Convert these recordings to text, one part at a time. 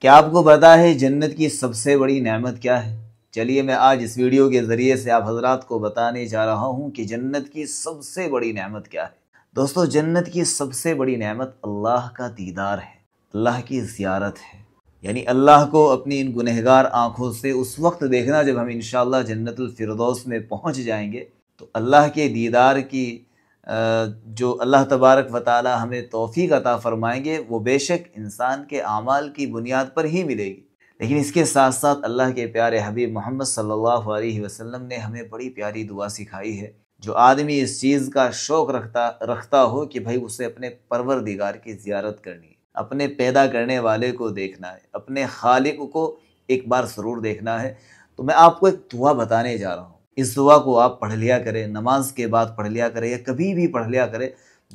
क्या आपको पता है जन्नत की सबसे बड़ी नेमत क्या है चलिए मैं आज इस वीडियो के ज़रिए से आप हजरात को बताने जा रहा हूँ कि जन्नत की सबसे बड़ी नेमत क्या है दोस्तों जन्नत की सबसे बड़ी नेमत अल्लाह का दीदार है अल्लाह की ज़ियारत है यानी अल्लाह को अपनी इन गुनहगार आँखों से उस वक्त देखना जब हम इन जन्नतुल फिरदौस में पहुँच जाएंगे तो अल्लाह के दीदार की जो अल्लाह तबारक व ताली हमें तोहफ़ी अता फ़रमाएँगे वो बेशक इंसान के अमाल की बुनियाद पर ही मिलेगी लेकिन इसके साथ साथ अल्लाह के प्यारे हबीब मोहम्मद सल्लल्लाहु अलैहि वसल्लम ने हमें बड़ी प्यारी दुआ सिखाई है जो आदमी इस चीज़ का शौक़ रखता रखता हो कि भाई उसे अपने परवर दिगार की ज्यारत करनी है अपने पैदा करने वाले को देखना है अपने खालिक को एक बार ज़रूर देखना है तो मैं आपको एक दुआ बताने जा रहा हूँ इस दुआ को आप पढ़ लिया करें नमाज के बाद पढ़ लिया करें या कभी भी पढ़ लिया करें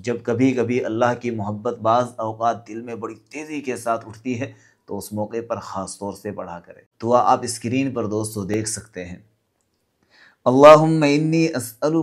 जब कभी कभी अल्लाह की मोहब्बत बाज़ अवकात दिल में बड़ी तेज़ी के साथ उठती है तो उस मौके पर ख़ास तौर से पढ़ा करें दुआ आप स्क्रीन पर दोस्तों देख सकते हैं अल्लाहनी इन्नी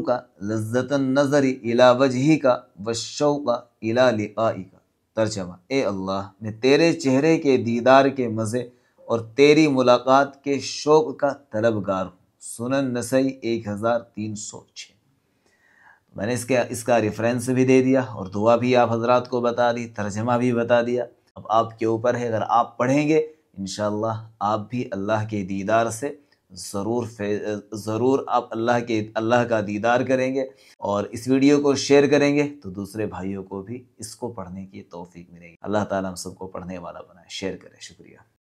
का लज्जत नज़र इला वजही का व का इला लिकाई का तर्जमा ए अल्लाह मैं तेरे चेहरे के दीदार के मज़े और तेरी मुलाकात के शौक़ का तलबगार हूँ सुनन नसई एक हज़ार तीन सौ छः मैंने इसके इसका रेफरेंस भी दे दिया और दुआ भी आप हजरात को बता दी तर्जमा भी बता दिया अब आपके ऊपर है अगर आप पढ़ेंगे इन आप भी अल्लाह के दीदार से ज़रूर ज़रूर आप अल्लाह के अल्लाह का दीदार करेंगे और इस वीडियो को शेयर करेंगे तो दूसरे भाइयों को भी इसको पढ़ने की तोफ़ी मिलेगी अल्लाह ताला हम सबको पढ़ने वाला बनाए शेयर करें शुक्रिया